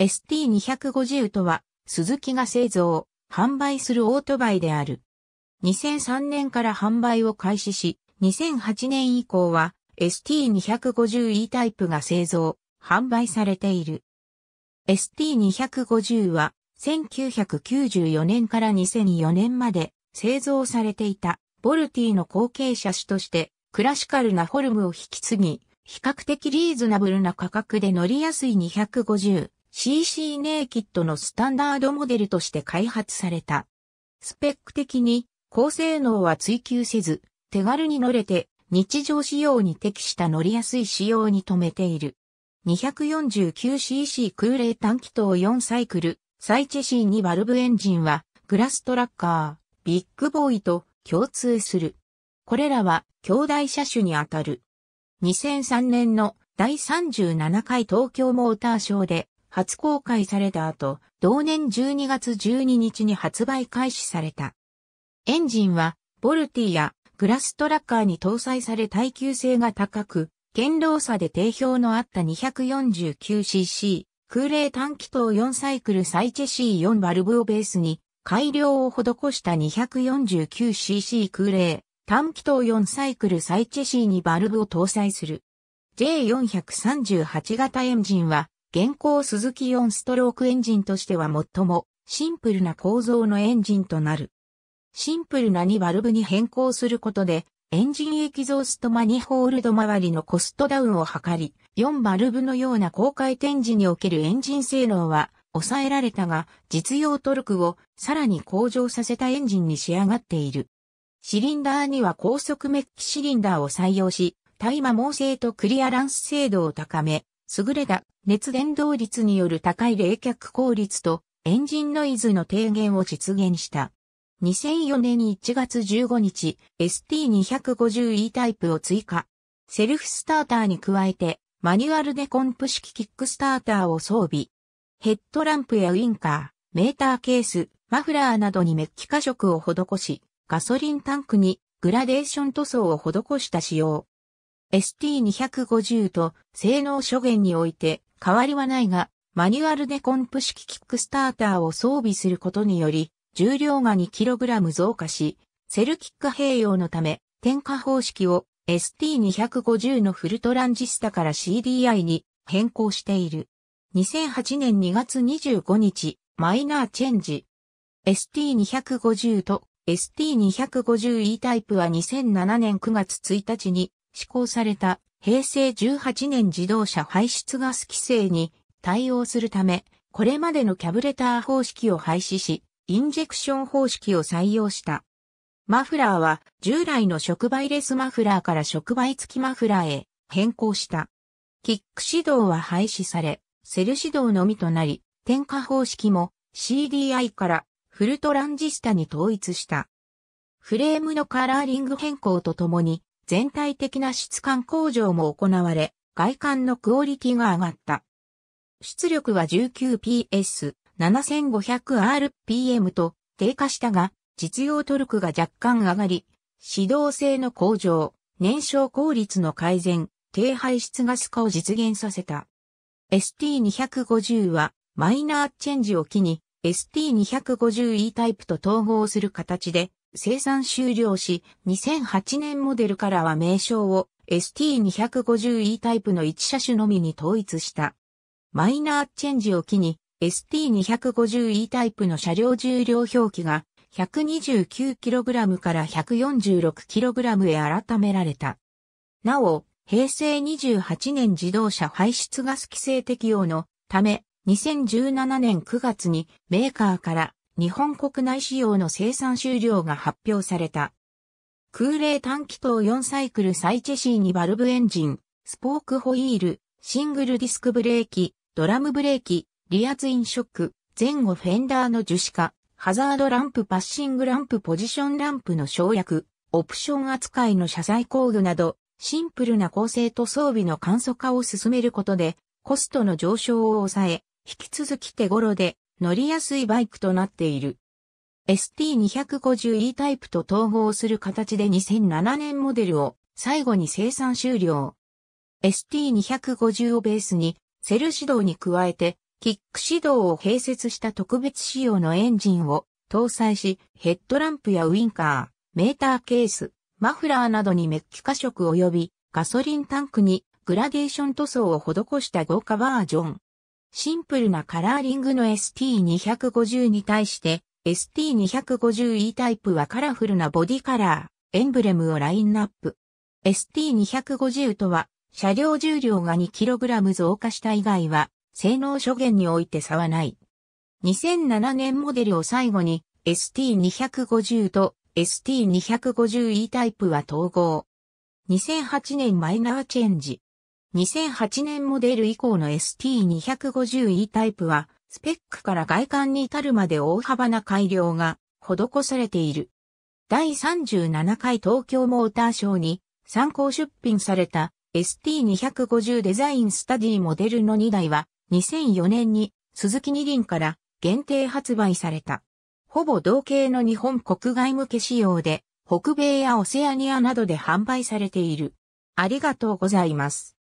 ST250 とは、鈴木が製造、販売するオートバイである。2003年から販売を開始し、2008年以降は ST250E タイプが製造、販売されている。ST250 は1994年から2004年まで製造されていたボルティの後継車種としてクラシカルなフォルムを引き継ぎ、比較的リーズナブルな価格で乗りやすい250 CC ネイキッドのスタンダードモデルとして開発された。スペック的に高性能は追求せず、手軽に乗れて日常仕様に適した乗りやすい仕様に止めている。249cc 空冷単気筒4サイクル、サイチェシー2バルブエンジンはグラストラッカー、ビッグボーイと共通する。これらは兄弟車種にあたる。2003年の第37回東京モーターショーで初公開された後、同年12月12日に発売開始された。エンジンは、ボルティやグラストラッカーに搭載され耐久性が高く、堅牢差で定評のあった 249cc、空冷単気筒4サイクルサイチェ C4 バルブをベースに、改良を施した 249cc 空冷、単気筒4サイクルサイチェ C2 バルブを搭載する。J438 型エンジンは、現行スズキ4ストロークエンジンとしては最もシンプルな構造のエンジンとなる。シンプルな2バルブに変更することで、エンジンエキゾーストマニホールド周りのコストダウンを図り、4バルブのような高回転時におけるエンジン性能は抑えられたが、実用トルクをさらに向上させたエンジンに仕上がっている。シリンダーには高速メッキシリンダーを採用し、大麻毛性とクリアランス精度を高め、優れた熱伝導率による高い冷却効率とエンジンノイズの低減を実現した。2004年1月15日、ST250E タイプを追加。セルフスターターに加えて、マニュアルでコンプ式キックスターターを装備。ヘッドランプやウインカー、メーターケース、マフラーなどにメッキ加色を施し、ガソリンタンクにグラデーション塗装を施した仕様。ST250 と性能諸元において変わりはないが、マニュアルでコンプ式キックスターターを装備することにより、重量が 2kg 増加し、セルキック併用のため、点火方式を ST250 のフルトランジスタから CDI に変更している。2008年2月25日、マイナーチェンジ。ST250 と ST250E タイプは2007年9月1日に施行された平成18年自動車排出ガス規制に対応するため、これまでのキャブレター方式を廃止し、インジェクション方式を採用した。マフラーは従来の触媒レスマフラーから触媒付きマフラーへ変更した。キック指導は廃止され、セル指導のみとなり、点火方式も CDI からフルトランジスタに統一した。フレームのカラーリング変更とともに全体的な質感向上も行われ、外観のクオリティが上がった。出力は 19PS、7500rpm と低下したが、実用トルクが若干上がり、指導性の向上、燃焼効率の改善、低排出ガス化を実現させた。ST250 はマイナーチェンジを機に ST250E タイプと統合する形で生産終了し、2008年モデルからは名称を ST250E タイプの1車種のみに統一した。マイナーチェンジを機に ST250E タイプの車両重量表記が 129kg から 146kg へ改められた。なお、平成28年自動車排出ガス規制適用のため、2017年9月にメーカーから日本国内仕様の生産終了が発表された。空冷単気筒4サイクルサイチェシー2バルブエンジン、スポークホイール、シングルディスクブレーキ、ドラムブレーキ、リアツインショック、前後フェンダーの樹脂化、ハザードランプパッシングランプポジションランプの省略、オプション扱いの車載工具など、シンプルな構成と装備の簡素化を進めることで、コストの上昇を抑え、引き続き手頃で乗りやすいバイクとなっている。ST250E タイプと統合する形で2007年モデルを最後に生産終了。ST250 をベースにセル指導に加えてキック指導を併設した特別仕様のエンジンを搭載しヘッドランプやウィンカー、メーターケース、マフラーなどにメッキ化色及びガソリンタンクにグラデーション塗装を施した豪華バージョン。シンプルなカラーリングの ST250 に対して ST250E タイプはカラフルなボディカラー、エンブレムをラインナップ。ST250 とは車両重量が 2kg 増加した以外は性能諸元において差はない。2007年モデルを最後に ST250 と ST250E タイプは統合。2008年マイナーチェンジ。2008年モデル以降の ST250E タイプは、スペックから外観に至るまで大幅な改良が施されている。第37回東京モーターショーに参考出品された ST250 デザインスタディモデルの2台は2004年に鈴木二輪から限定発売された。ほぼ同型の日本国外向け仕様で北米やオセアニアなどで販売されている。ありがとうございます。